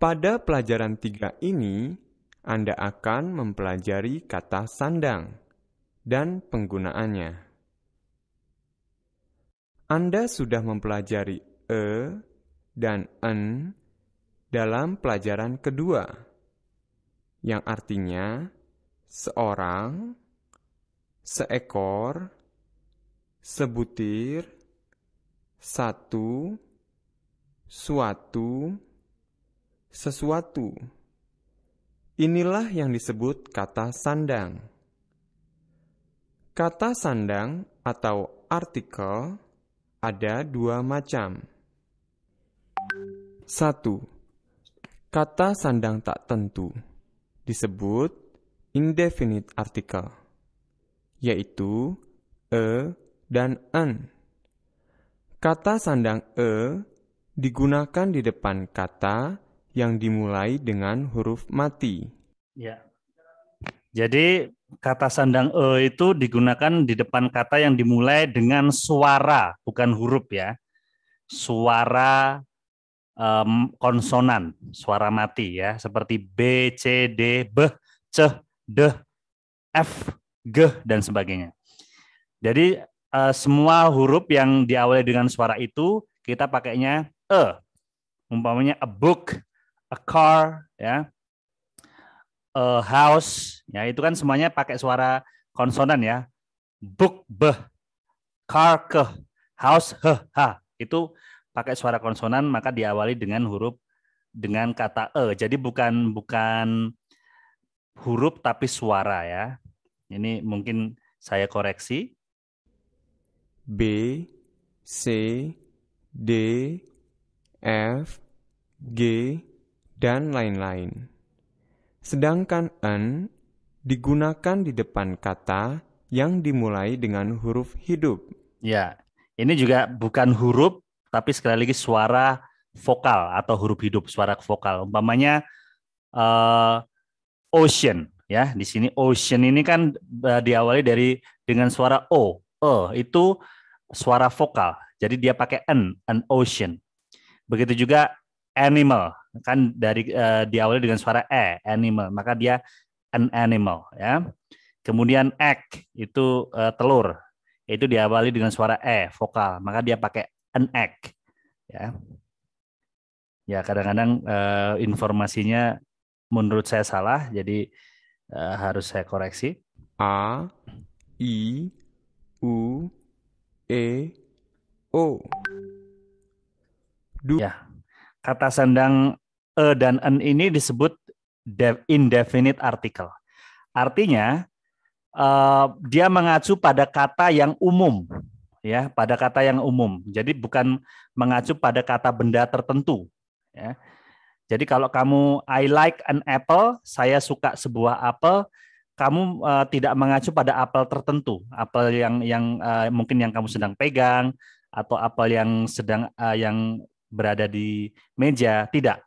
Pada pelajaran tiga ini, Anda akan mempelajari kata sandang dan penggunaannya. Anda sudah mempelajari e dan en dalam pelajaran kedua, yang artinya seorang, seekor, sebutir, satu, suatu, sesuatu. Inilah yang disebut kata sandang. Kata sandang atau artikel ada dua macam. satu Kata sandang tak tentu disebut indefinite artikel yaitu e dan an Kata sandang e digunakan di depan kata yang dimulai dengan huruf mati. Ya. Jadi kata sandang e itu digunakan di depan kata yang dimulai dengan suara, bukan huruf ya. Suara um, konsonan, suara mati ya, seperti b, c, d, b, c, d, f, g dan sebagainya. Jadi uh, semua huruf yang diawali dengan suara itu kita pakainya e. Umpamanya a book, a car, ya, a house, ya itu kan semuanya pakai suara konsonan ya. Book b, car ke, house he ha itu pakai suara konsonan maka diawali dengan huruf dengan kata e. Jadi bukan bukan huruf tapi suara ya. Ini mungkin saya koreksi. B C D F G dan lain-lain. Sedangkan en digunakan di depan kata yang dimulai dengan huruf hidup. Ya, ini juga bukan huruf, tapi sekali lagi suara vokal atau huruf hidup, suara vokal. Umpamanya uh, ocean, ya. Di sini ocean ini kan eh, diawali dari dengan suara o, e itu suara vokal. Jadi dia pakai n an ocean. Begitu juga animal kan dari uh, diawali dengan suara e animal maka dia an animal ya kemudian egg itu uh, telur itu diawali dengan suara e vokal maka dia pakai an egg ya ya kadang-kadang uh, informasinya menurut saya salah jadi uh, harus saya koreksi a i u e o du ya kata sandang a e dan an ini disebut indefinite article. Artinya e, dia mengacu pada kata yang umum, ya, pada kata yang umum. Jadi bukan mengacu pada kata benda tertentu, ya. Jadi kalau kamu I like an apple, saya suka sebuah apel, kamu uh, tidak mengacu pada apel tertentu, apel yang yang uh, mungkin yang kamu sedang pegang atau apel yang sedang uh, yang berada di meja, tidak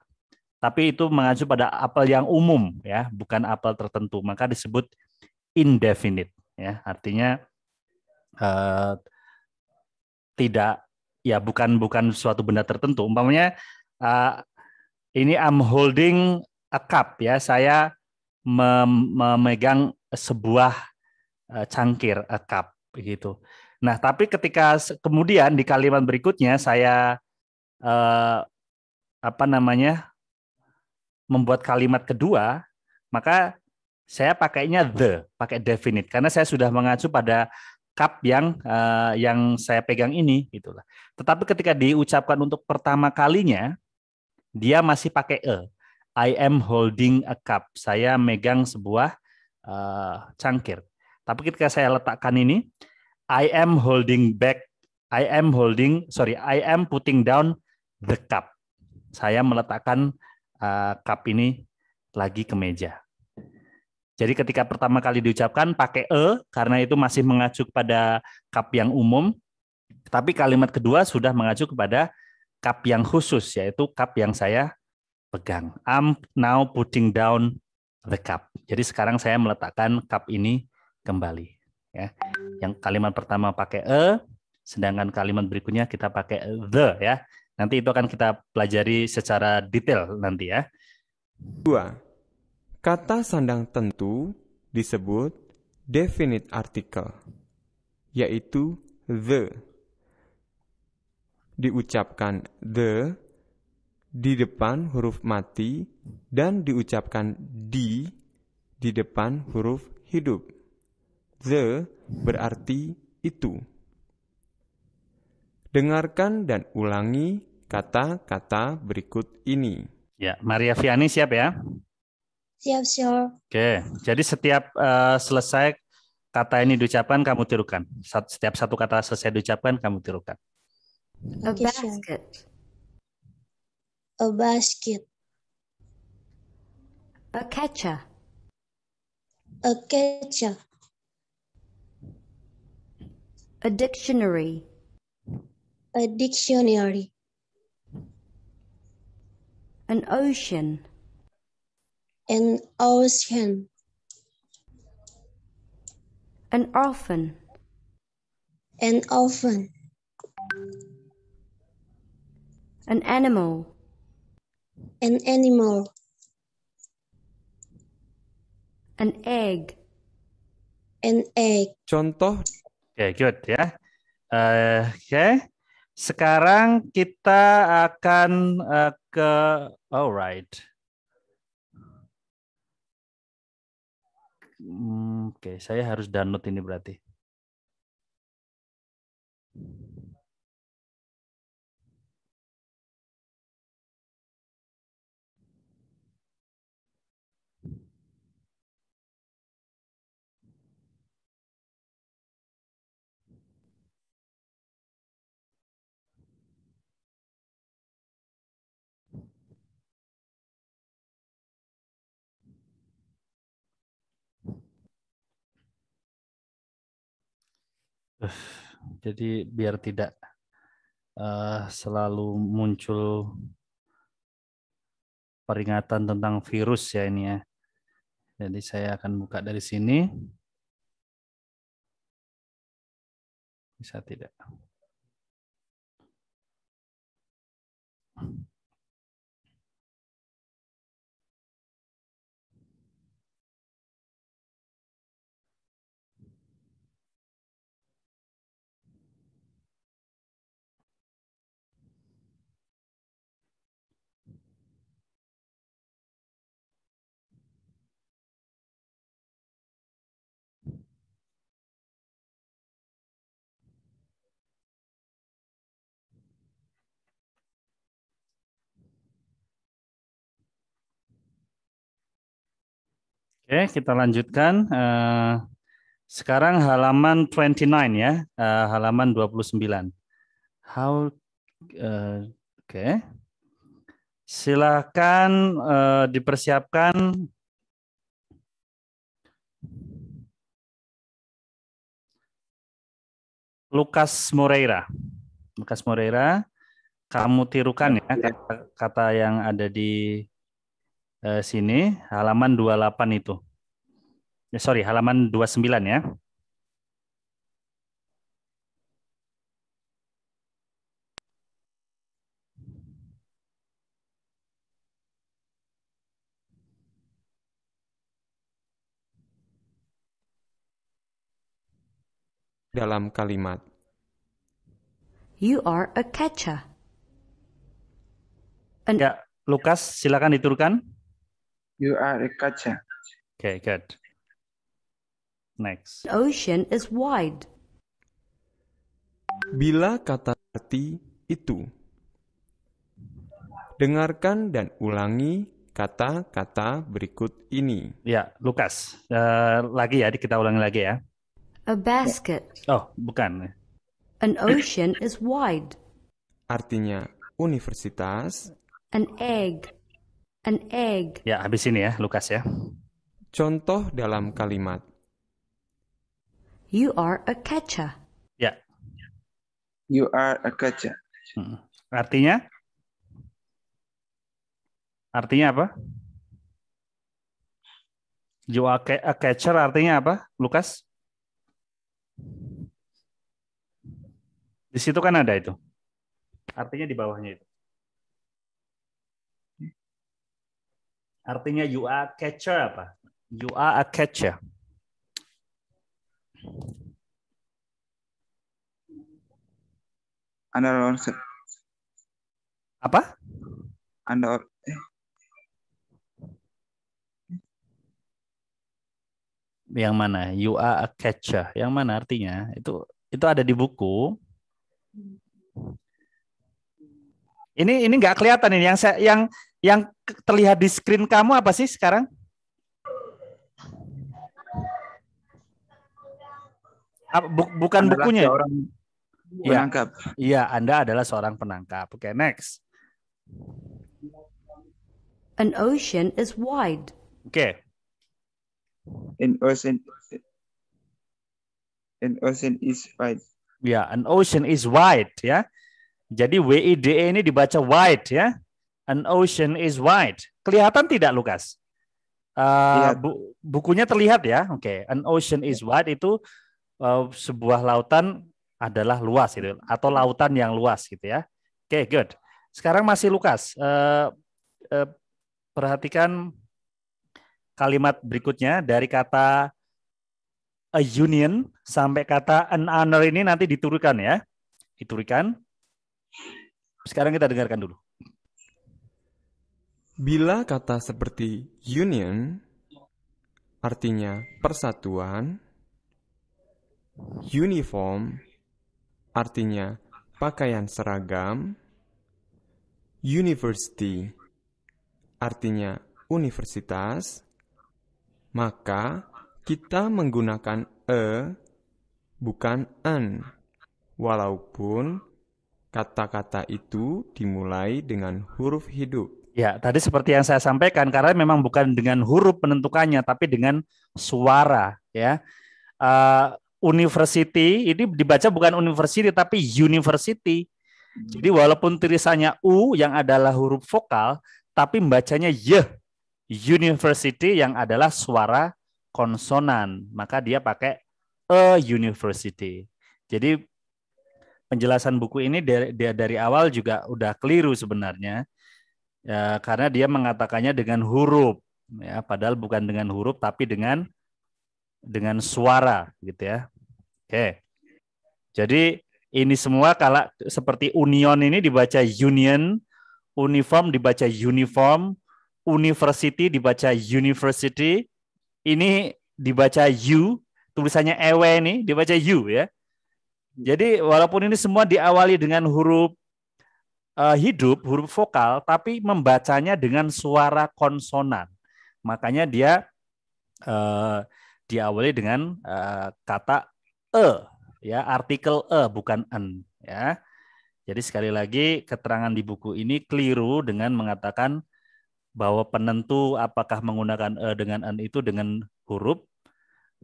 tapi itu mengacu pada apel yang umum ya, bukan apel tertentu. Maka disebut indefinite ya, artinya uh, tidak ya bukan bukan suatu benda tertentu. Umpamanya uh, ini I'm holding a cup ya, saya mem memegang sebuah uh, cangkir a cup begitu. Nah, tapi ketika kemudian di kalimat berikutnya saya uh, apa namanya membuat kalimat kedua, maka saya pakainya the, pakai definite karena saya sudah mengacu pada cup yang uh, yang saya pegang ini gitulah. Tetapi ketika diucapkan untuk pertama kalinya dia masih pakai e. I am holding a cup. Saya megang sebuah uh, cangkir. Tapi ketika saya letakkan ini I am holding back I am holding sorry I am putting down the cup. Saya meletakkan uh, cup ini lagi ke meja. Jadi ketika pertama kali diucapkan pakai e karena itu masih mengacu kepada cup yang umum, tapi kalimat kedua sudah mengacu kepada cup yang khusus yaitu cup yang saya pegang. I'm now putting down the cup. Jadi sekarang saya meletakkan cup ini kembali. Ya, yang kalimat pertama pakai e, sedangkan kalimat berikutnya kita pakai the ya. Nanti itu akan kita pelajari secara detail nanti ya. Dua, Kata sandang tentu disebut definite article, yaitu the. Diucapkan the di depan huruf mati dan diucapkan di di depan huruf hidup. The berarti itu. Dengarkan dan ulangi kata-kata berikut ini. Ya, Maria Viani siap ya? Siap, siap. Oke, jadi setiap uh, selesai kata ini diucapkan, kamu tirukan. Setiap satu kata selesai diucapkan, kamu tirukan. A basket. A oh, basket. A catcher. A catcher. A dictionary. A dictionary. An ocean. An ocean. An orphan. An orphan. An animal. An animal. An egg. An egg. Contoh. Okay, good. Yeah. Uh, okay. Sekarang kita akan uh, ke alright. Hmm, Oke, okay, saya harus download ini berarti. Jadi biar tidak uh, selalu muncul peringatan tentang virus ya ini ya. Jadi saya akan buka dari sini. Bisa tidak? Oke, kita lanjutkan. Eh, sekarang halaman 29 ya, eh, halaman 29. How, eh, oke. Okay. Silakan dipersiapkan. Lukas Moreira. Lukas Moreira, kamu tirukan ya kata, ya. kata yang ada di Eh, sini halaman 28 itu. Ya sorry, halaman 29 ya. dalam kalimat You are a catcher. An ya, Lukas silakan diturunkan. You are a catcher. Okay, good. Next. The ocean is wide. Bila kata arti itu. Dengarkan dan ulangi kata-kata berikut ini. Ya, Lukas. Uh, lagi ya, kita ulangi lagi ya. A basket. Oh, bukan. An ocean is wide. Artinya universitas. An egg. An egg. Ya, habis ini ya, Lukas ya. Contoh dalam kalimat. You are a catcher. Ya. You are a catcher. Hmm. Artinya? Artinya apa? You are a catcher artinya apa, Lukas? Di situ kan ada itu. Artinya di bawahnya itu. Artinya you are a catcher apa? You are a catcher. Anda orang Apa? Anda Yang mana? You are a catcher. Yang mana artinya? Itu itu ada di buku. Ini ini nggak kelihatan ini yang saya yang yang terlihat di screen kamu apa sih sekarang? Bukan bukunya. Ya, penangkap. Iya, Anda adalah seorang penangkap. Oke, okay, next. An ocean is wide. Oke. Okay. An ocean An ocean is wide. Ya, yeah, an ocean is wide ya. Jadi W e ini dibaca wide ya. An Ocean is Wide. Kelihatan tidak, Lukas? Uh, iya. bu bukunya terlihat ya. Oke, okay. An Ocean is iya. Wide itu uh, sebuah lautan adalah luas itu atau lautan yang luas gitu ya. Oke, okay, good. Sekarang masih Lukas. Uh, uh, perhatikan kalimat berikutnya dari kata a union sampai kata an honor ini nanti diturikan ya. Diturikan. Sekarang kita dengarkan dulu. Bila kata seperti union artinya persatuan, uniform artinya pakaian seragam, university artinya universitas, maka kita menggunakan e bukan an, walaupun kata-kata itu dimulai dengan huruf hidup. Ya, tadi seperti yang saya sampaikan karena memang bukan dengan huruf penentukannya, tapi dengan suara. Ya, uh, university ini dibaca bukan university tapi university. Jadi walaupun tulisannya u yang adalah huruf vokal, tapi membacanya y university yang adalah suara konsonan. Maka dia pakai a e university. Jadi penjelasan buku ini dari, dari awal juga udah keliru sebenarnya ya, karena dia mengatakannya dengan huruf ya padahal bukan dengan huruf tapi dengan dengan suara gitu ya oke jadi ini semua kalau seperti union ini dibaca union uniform dibaca uniform university dibaca university ini dibaca u tulisannya ew ini dibaca u ya jadi walaupun ini semua diawali dengan huruf uh, hidup huruf vokal tapi membacanya dengan suara konsonan. Makanya dia uh, diawali dengan uh, kata e ya, artikel e bukan n ya. Jadi sekali lagi keterangan di buku ini keliru dengan mengatakan bahwa penentu apakah menggunakan e dengan n itu dengan huruf.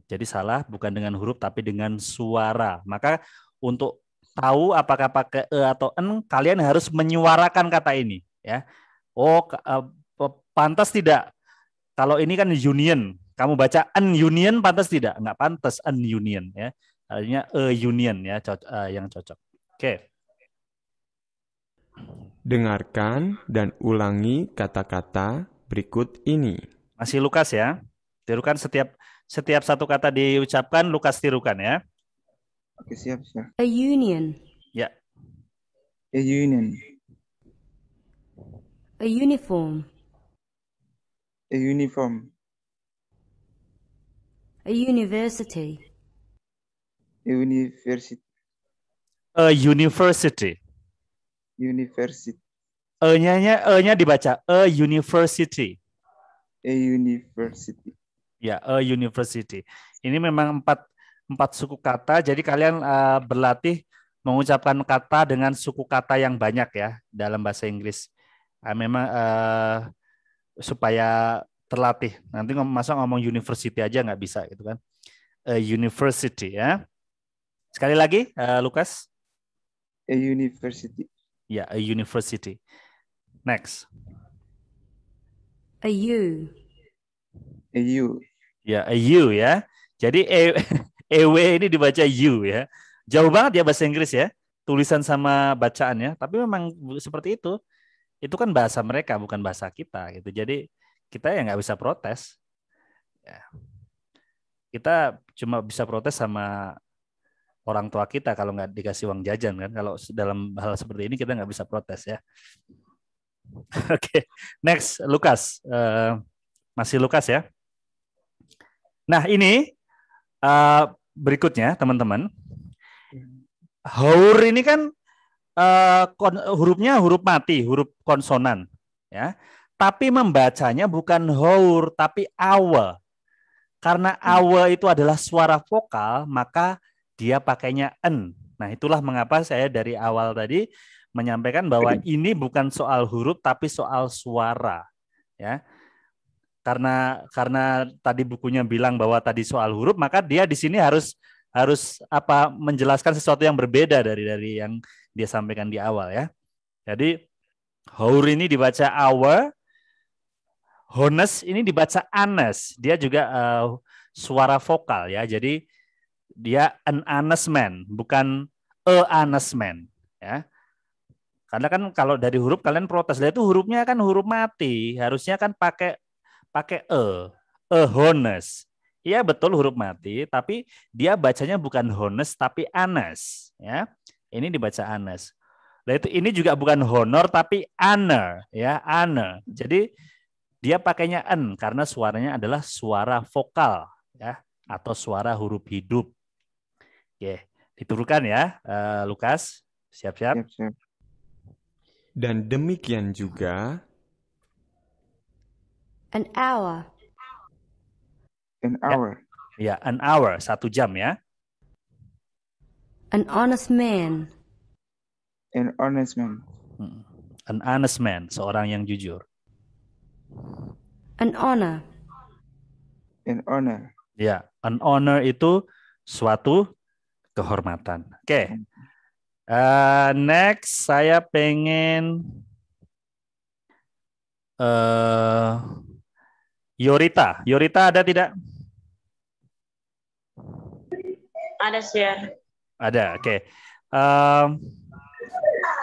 Jadi salah bukan dengan huruf tapi dengan suara. Maka untuk tahu apakah pakai e atau n, kalian harus menyuarakan kata ini, ya. Oh, e, pantas tidak. Kalau ini kan union, kamu baca n union pantas tidak? Enggak pantas n union, ya. Artinya e union ya, e, yang cocok. Oke. Dengarkan dan ulangi kata-kata berikut ini. Masih Lukas ya. Tirukan setiap setiap satu kata diucapkan Lukas tirukan ya. Oke, siap, siap. A union. Ya. A union. A uniform. A uniform. A university. A university. A university. University. E-nya E-nya dibaca a university. A university. Ya, a university. Ini memang empat empat suku kata. Jadi kalian uh, berlatih mengucapkan kata dengan suku kata yang banyak ya dalam bahasa Inggris. Uh, memang uh, supaya terlatih. Nanti masuk ngomong university aja nggak bisa gitu kan. A university ya. Sekali lagi, uh, Lukas. A university. Ya, yeah, a university. Next. A you A you Ya, yeah, a you ya. Jadi a EW ini dibaca U ya. Jauh banget ya bahasa Inggris ya. Tulisan sama bacaannya. Tapi memang seperti itu. Itu kan bahasa mereka, bukan bahasa kita gitu. Jadi kita ya nggak bisa protes. Ya. Kita cuma bisa protes sama orang tua kita kalau nggak dikasih uang jajan kan. Kalau dalam hal seperti ini kita nggak bisa protes ya. Oke, okay. next Lukas, uh, masih Lukas ya. Nah ini uh, berikutnya teman-teman. Ya. Haur ini kan uh, hurufnya huruf mati, huruf konsonan, ya. Tapi membacanya bukan haur tapi awe. Karena hmm. awe itu adalah suara vokal, maka dia pakainya n. Nah, itulah mengapa saya dari awal tadi menyampaikan bahwa hmm. ini bukan soal huruf tapi soal suara, ya karena karena tadi bukunya bilang bahwa tadi soal huruf maka dia di sini harus harus apa menjelaskan sesuatu yang berbeda dari dari yang dia sampaikan di awal ya. Jadi hour ini dibaca hour, honest ini dibaca anes. Dia juga uh, suara vokal ya. Jadi dia an honest man bukan a honest man ya. Karena kan kalau dari huruf kalian protes, lihat itu hurufnya kan huruf mati, harusnya kan pakai pakai e, a e honest. Iya betul huruf mati, tapi dia bacanya bukan honest tapi anes, ya. Ini dibaca anes. Nah, itu ini juga bukan honor tapi honor, ya, honor. Jadi dia pakainya n karena suaranya adalah suara vokal, ya, atau suara huruf hidup. Oke, diturunkan ya, uh, Lukas. Siap-siap. Dan demikian juga An hour. An ya. hour. Ya, yeah, an hour, satu jam ya. An honest man. An honest man. Hmm. An honest man, seorang yang jujur. An honor. An honor. Ya, yeah. an honor itu suatu kehormatan. Oke. Okay. Uh, eh, next, saya pengen uh, Yorita. Yorita ada tidak? Ada sih. Ya. Ada, oke. Okay. Um,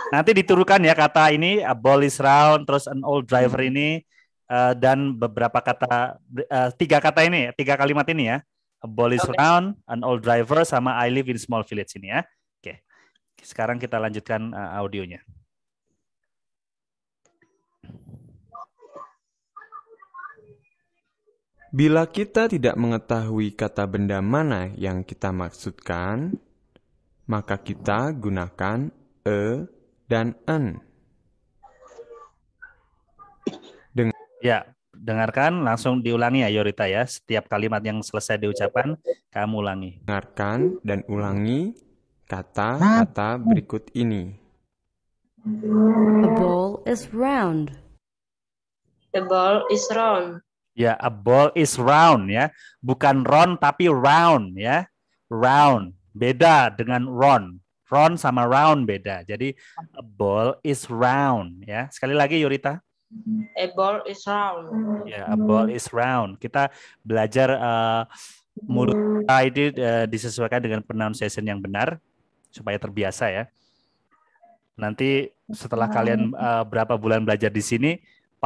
nanti diturunkan ya kata ini a ball is round, terus an old driver ini uh, dan beberapa kata uh, tiga kata ini, tiga kalimat ini ya. A ball is okay. round, an old driver sama I live in small village ini ya. Oke. Okay. Sekarang kita lanjutkan uh, audionya. Bila kita tidak mengetahui kata benda mana yang kita maksudkan, maka kita gunakan e dan n. Deng ya, dengarkan langsung diulangi ya Yorita ya. Setiap kalimat yang selesai diucapkan kamu ulangi. Dengarkan dan ulangi kata-kata berikut ini. The ball is round. The ball is round. Ya, a ball is round ya. Bukan round tapi round ya. Round. Beda dengan round. Round sama round beda. Jadi a ball is round ya. Sekali lagi Yurita. A ball is round. Ya, a ball is round. Kita belajar uh, mulut ID uh, eh, disesuaikan dengan pronunciation yang benar supaya terbiasa ya. Nanti setelah kalian uh, berapa bulan belajar di sini,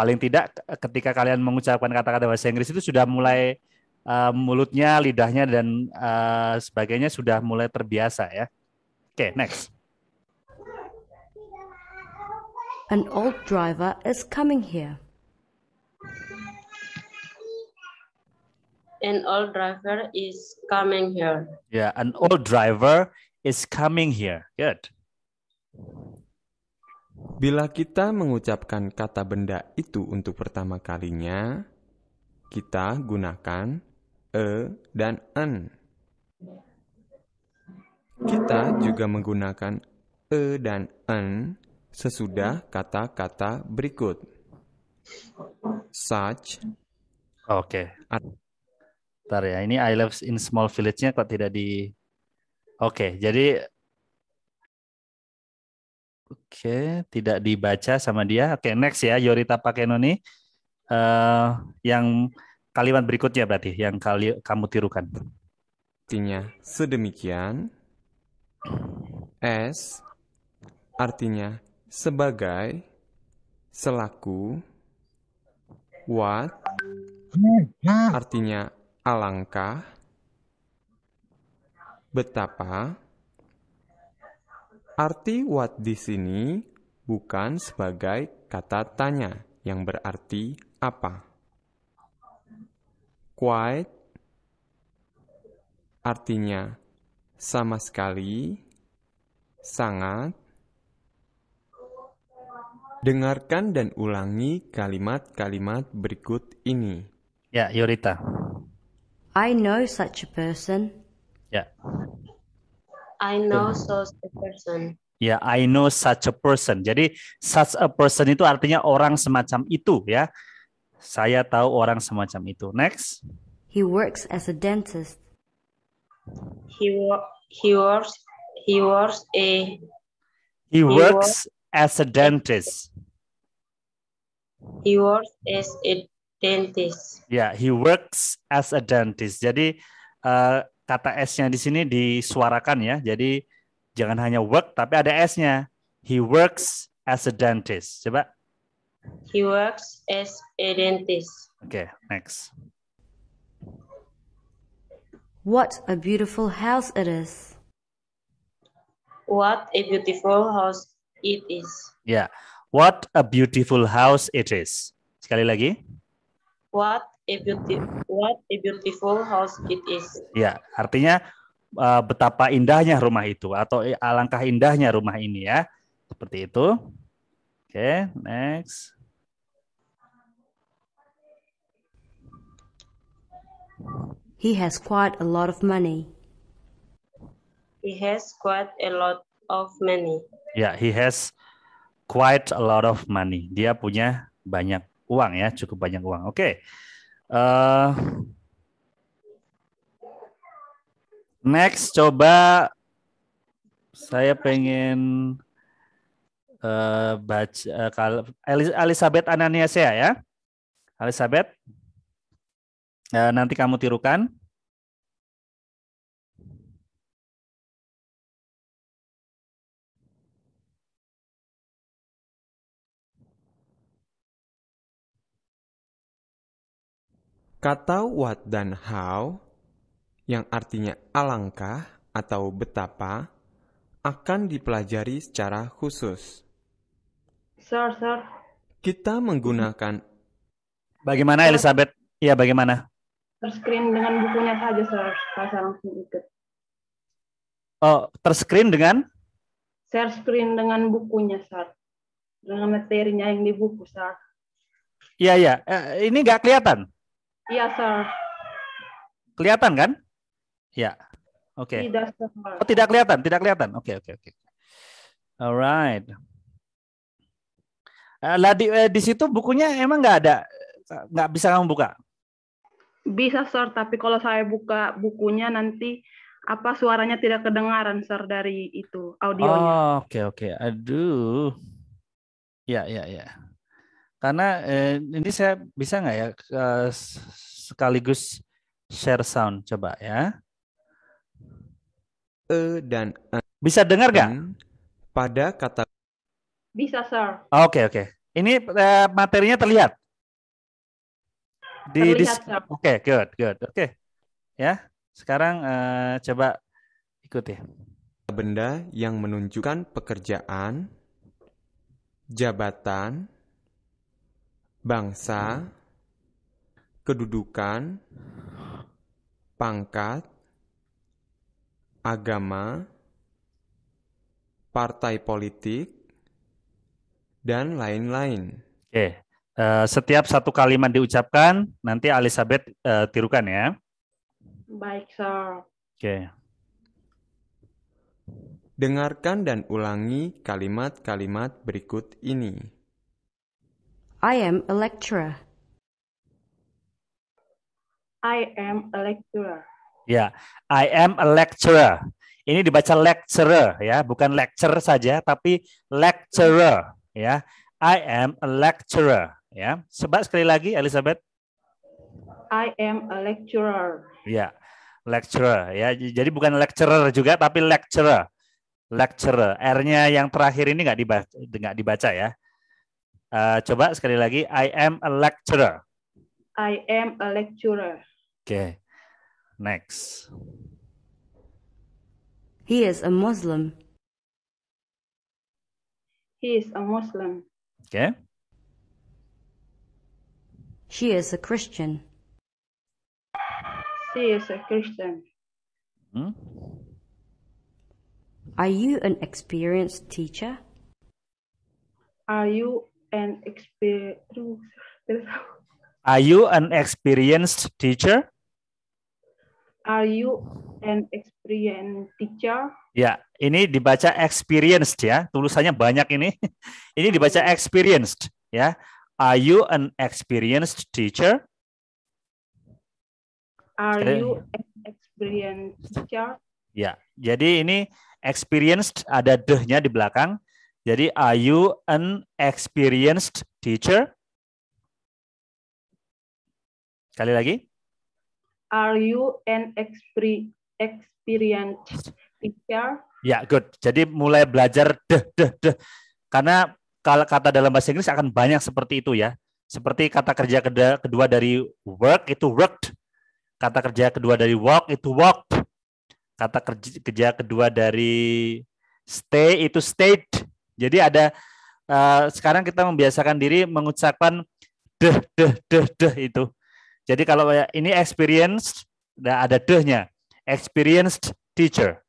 paling tidak ketika kalian mengucapkan kata-kata bahasa Inggris itu sudah mulai uh, mulutnya, lidahnya dan uh, sebagainya sudah mulai terbiasa ya. Oke, okay, next. An old driver is coming here. An old driver is coming here. Yeah, an old driver is coming here. Good. Bila kita mengucapkan kata benda itu untuk pertama kalinya, kita gunakan e dan en. Kita juga menggunakan e dan en sesudah kata-kata berikut. Such. Oke. Okay. Bentar ya, ini I live in small village-nya kok tidak di Oke, okay, jadi Oke, tidak dibaca sama dia. Oke, next ya Yorita nih. Eh, uh, yang kalimat berikutnya berarti yang kali kamu tirukan. Artinya sedemikian S artinya sebagai selaku what artinya alangkah betapa Arti what di sini bukan sebagai kata tanya yang berarti apa. Quite artinya sama sekali, sangat. Dengarkan dan ulangi kalimat-kalimat berikut ini. Ya, Yurita. I know such a person. Ya. I know such a person. Ya, yeah, I know such a person. Jadi such a person itu artinya orang semacam itu ya. Saya tahu orang semacam itu. Next. He works as a dentist. He he works he works a He, he works, works as a dentist. He works as a dentist. Ya, yeah, he works as a dentist. Jadi uh, kata S-nya di sini disuarakan ya. Jadi jangan hanya work tapi ada S-nya. He works as a dentist. Coba. He works as a dentist. Oke, okay, next. What a beautiful house it is. What a beautiful house it is. Ya. Yeah. What a beautiful house it is. Sekali lagi. What a beautiful what a beautiful house it is. Ya, artinya uh, betapa indahnya rumah itu atau eh, alangkah indahnya rumah ini ya. Seperti itu. Oke, okay, next. He has quite a lot of money. He has quite a lot of money. Ya, yeah, he has quite a lot of money. Dia punya banyak uang ya, cukup banyak uang. Oke. Okay. Uh, next, coba saya pengen uh, baca uh, eh, kalau Elizabeth Ananiasea ya, ya. Elizabeth, uh, nanti kamu tirukan. Kata what dan how yang artinya alangkah atau betapa akan dipelajari secara khusus. Sir, sir. Kita menggunakan Bagaimana Elizabeth? Ya, bagaimana? Terscreen dengan bukunya saja, sir. Saya langsung ikut. Oh, terscreen dengan? Share screen dengan bukunya, sir. Dengan materinya yang di buku, sir. Iya, iya. Eh, ini nggak kelihatan? Iya, sir. Kelihatan kan? Ya. Oke. Okay. Tidak, Oh, tidak kelihatan, tidak kelihatan. Oke, okay, oke, okay, oke. Okay. Alright. Eh, lah di, eh, di situ bukunya emang nggak ada, nggak bisa kamu buka? Bisa, sir. Tapi kalau saya buka bukunya nanti apa suaranya tidak kedengaran, sir, dari itu audionya. Oh, oke, okay, oke. Okay. Aduh. Ya, ya, ya. Karena eh, ini saya bisa nggak ya eh, sekaligus share sound coba ya. E dan e Bisa dengar nggak? Pada kata. Bisa sir. Oke oh, oke. Okay, okay. Ini eh, materinya terlihat. Di, terlihat Oke okay, good good oke. Okay. Ya sekarang eh, coba ikuti. Benda yang menunjukkan pekerjaan, jabatan, bangsa, kedudukan, pangkat, agama, partai politik, dan lain-lain. Oke, uh, setiap satu kalimat diucapkan, nanti Elizabeth uh, tirukan ya. Baik, sir. Oke. Dengarkan dan ulangi kalimat-kalimat berikut ini. I am a lecturer. I am a lecturer. Ya, yeah. I am a lecturer. Ini dibaca lecturer ya, bukan lecture saja tapi lecturer ya. I am a lecturer ya. Sebab sekali lagi Elizabeth. I am a lecturer. Ya. Yeah. Lecturer ya. Jadi bukan lecturer juga tapi lecturer. Lecturer. R-nya yang terakhir ini nggak dibaca dibaca ya. Uh, coba sekali lagi, I am a lecturer. I am a lecturer. Okay, next. He is a Muslim. He is a Muslim. Okay. She is a Christian. She is a Christian. Hmm? Are you an experienced teacher? Are you an experience. Are you an experienced teacher? Are you an experienced teacher? Ya, ini dibaca experienced ya. Tulisannya banyak ini. Ini dibaca experienced ya. Are you an experienced teacher? Are you an experienced teacher? Ya, jadi ini experienced ada dehnya di belakang jadi are you an experienced teacher? Sekali lagi. Are you an experienced teacher? Ya, good. Jadi mulai belajar deh deh deh. Karena kalau kata dalam bahasa Inggris akan banyak seperti itu ya. Seperti kata kerja kedua dari work itu worked. Kata kerja kedua dari walk itu walked. Kata kerja kedua dari stay itu stayed jadi ada uh, sekarang kita membiasakan diri mengucapkan deh deh deh deh itu. Jadi kalau ini experienced nah ada dehnya. Experienced teacher.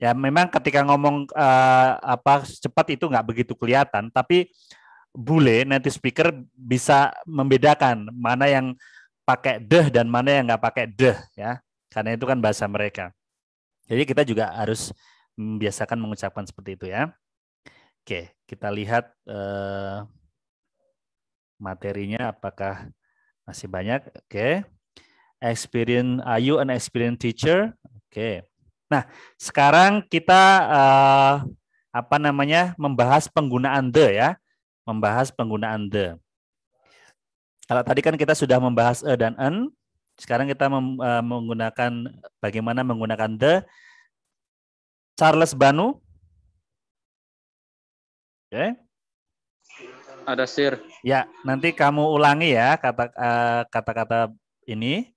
Ya memang ketika ngomong uh, apa cepat itu nggak begitu kelihatan, tapi bule native speaker bisa membedakan mana yang pakai deh dan mana yang nggak pakai deh ya karena itu kan bahasa mereka. Jadi kita juga harus membiasakan mengucapkan seperti itu ya. Oke, kita lihat eh, materinya apakah masih banyak. Oke. Experience, are you an experienced teacher? Oke. Nah, sekarang kita eh, apa namanya? membahas penggunaan the ya. Membahas penggunaan the. Kalau tadi kan kita sudah membahas a e dan an, sekarang kita mem, eh, menggunakan bagaimana menggunakan the Charles Banu Oke. Okay. Ada sir. Ya, nanti kamu ulangi ya kata uh, kata-kata ini.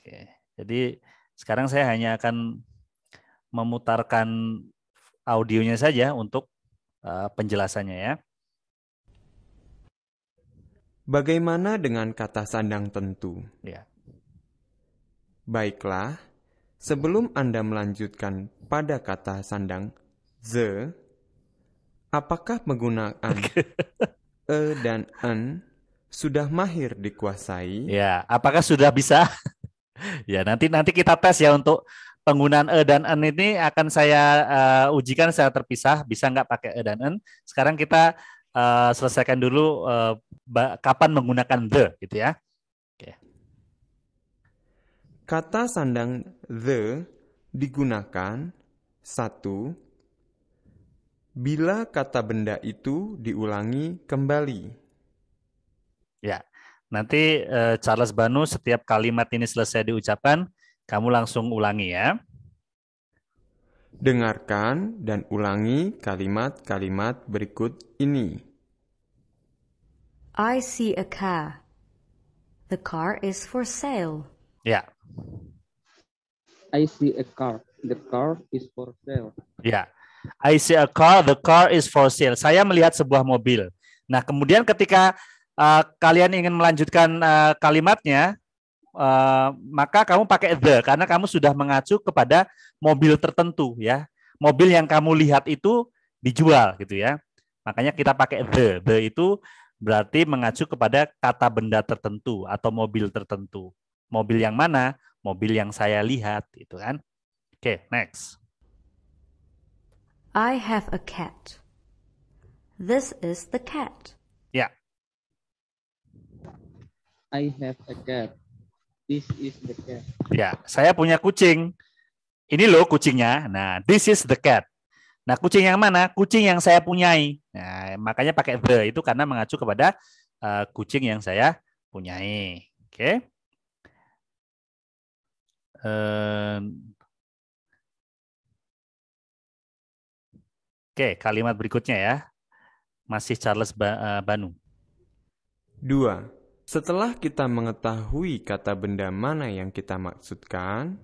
Oke. Jadi sekarang saya hanya akan memutarkan audionya saja untuk uh, penjelasannya ya. Bagaimana dengan kata sandang tentu? Ya. Baiklah, sebelum Anda melanjutkan pada kata sandang the Apakah menggunakan e dan en sudah mahir dikuasai? Ya, apakah sudah bisa? ya, nanti nanti kita tes ya untuk penggunaan e dan en ini akan saya uh, ujikan secara terpisah, bisa nggak pakai e dan en. Sekarang kita uh, selesaikan dulu uh, kapan menggunakan the gitu ya. Okay. Kata sandang the digunakan satu bila kata benda itu diulangi kembali. Ya, nanti uh, Charles Banu setiap kalimat ini selesai diucapkan, kamu langsung ulangi ya. Dengarkan dan ulangi kalimat-kalimat berikut ini. I see a car. The car is for sale. Ya. I see a car. The car is for sale. Ya. I see a car, the car is for sale. Saya melihat sebuah mobil. Nah, kemudian ketika uh, kalian ingin melanjutkan uh, kalimatnya, uh, maka kamu pakai the karena kamu sudah mengacu kepada mobil tertentu ya. Mobil yang kamu lihat itu dijual gitu ya. Makanya kita pakai the. The itu berarti mengacu kepada kata benda tertentu atau mobil tertentu. Mobil yang mana? Mobil yang saya lihat, itu kan. Oke, okay, next. I have a cat. This is the cat. Yeah. I have a cat. This is the cat. Ya, saya punya kucing. Ini loh kucingnya. Nah, this is the cat. Nah, kucing yang mana? Kucing yang saya punyai. Nah, makanya pakai the itu karena mengacu kepada uh, kucing yang saya punyai. Oke. Okay. Uh, Oke, kalimat berikutnya ya. Masih Charles ba eh, Banu. Dua. Setelah kita mengetahui kata benda mana yang kita maksudkan.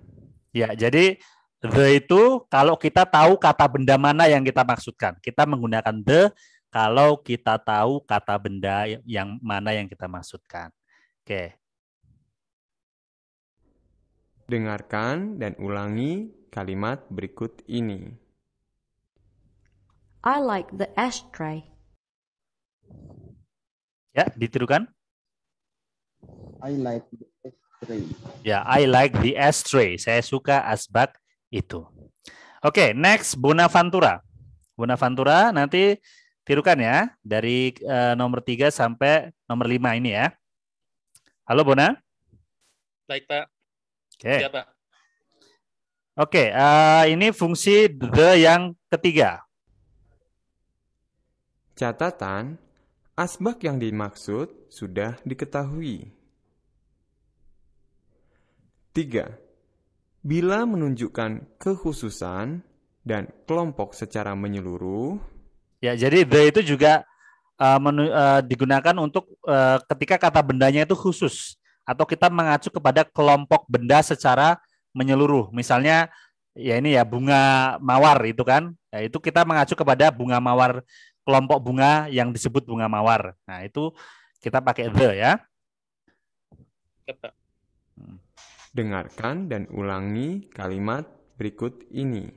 Ya, jadi the itu kalau kita tahu kata benda mana yang kita maksudkan. Kita menggunakan the kalau kita tahu kata benda yang mana yang kita maksudkan. Oke. Dengarkan dan ulangi kalimat berikut ini. I like the ashtray. Ya, ditirukan. I like the ashtray. Ya, I like the ashtray. Saya suka asbak itu. Oke, okay, next Bonaventura. Fantura, nanti tirukan ya dari uh, nomor 3 sampai nomor 5 ini ya. Halo Bona. Baik, Pak. Oke. Okay. Ya, Oke, okay, uh, eh, ini fungsi the yang ketiga. Catatan, asbak yang dimaksud sudah diketahui. 3. Bila menunjukkan kekhususan dan kelompok secara menyeluruh. Ya, jadi the itu juga uh, menu, uh, digunakan untuk uh, ketika kata bendanya itu khusus atau kita mengacu kepada kelompok benda secara menyeluruh. Misalnya ya ini ya bunga mawar itu kan. Ya, itu kita mengacu kepada bunga mawar kelompok bunga yang disebut bunga mawar. Nah, itu kita pakai the ya. Dengarkan dan ulangi kalimat berikut ini.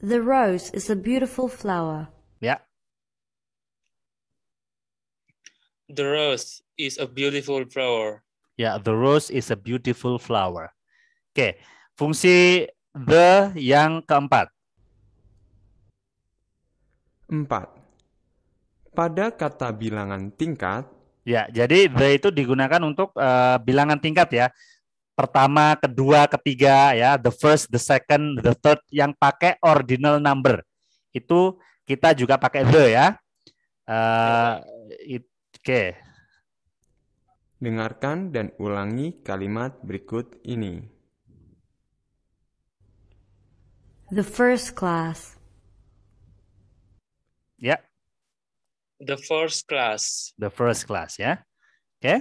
The rose is a beautiful flower. Ya. The rose is a beautiful flower. Ya, the rose is a beautiful flower. Oke, fungsi the yang keempat. 4. Pada kata bilangan tingkat, ya, jadi the itu digunakan untuk uh, bilangan tingkat ya. Pertama, kedua, ketiga ya, the first, the second, the third yang pakai ordinal number. Itu kita juga pakai the ya. Uh, Oke. Dengarkan dan ulangi kalimat berikut ini. The first class Yeah. The first class. The first class ya. Yeah. Oke. Okay.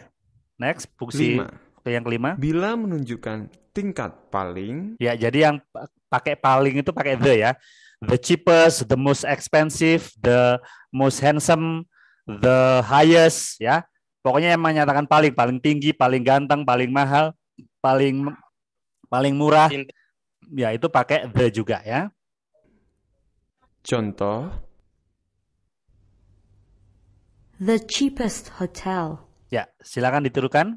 Next fungsi Lima. yang kelima. Bila menunjukkan tingkat paling. Ya, jadi yang pakai paling itu pakai the ya. The cheapest, the most expensive, the most handsome, the highest ya. Pokoknya yang menyatakan paling, paling tinggi, paling ganteng, paling mahal, paling paling murah. Ya, itu pakai the juga ya. Contoh The cheapest hotel. Ya, silakan diturunkan.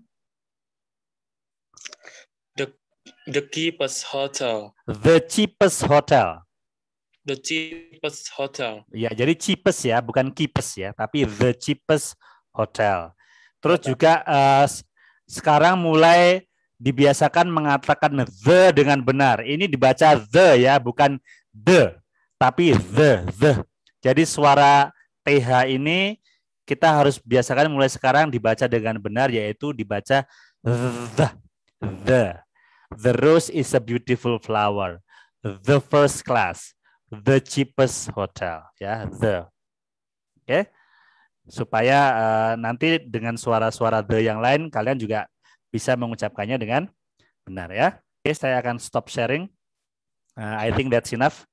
The the cheapest hotel. The cheapest hotel. The cheapest hotel. Ya, jadi cheapest ya, bukan keepest ya, tapi the cheapest hotel. Terus ya, juga uh, sekarang mulai dibiasakan mengatakan the dengan benar. Ini dibaca the ya, bukan the, tapi the the. Jadi suara th ini kita harus biasakan mulai sekarang dibaca dengan benar yaitu dibaca the the the rose is a beautiful flower the first class the cheapest hotel ya the oke okay? supaya uh, nanti dengan suara-suara the yang lain kalian juga bisa mengucapkannya dengan benar ya oke okay, saya akan stop sharing uh, I think that's enough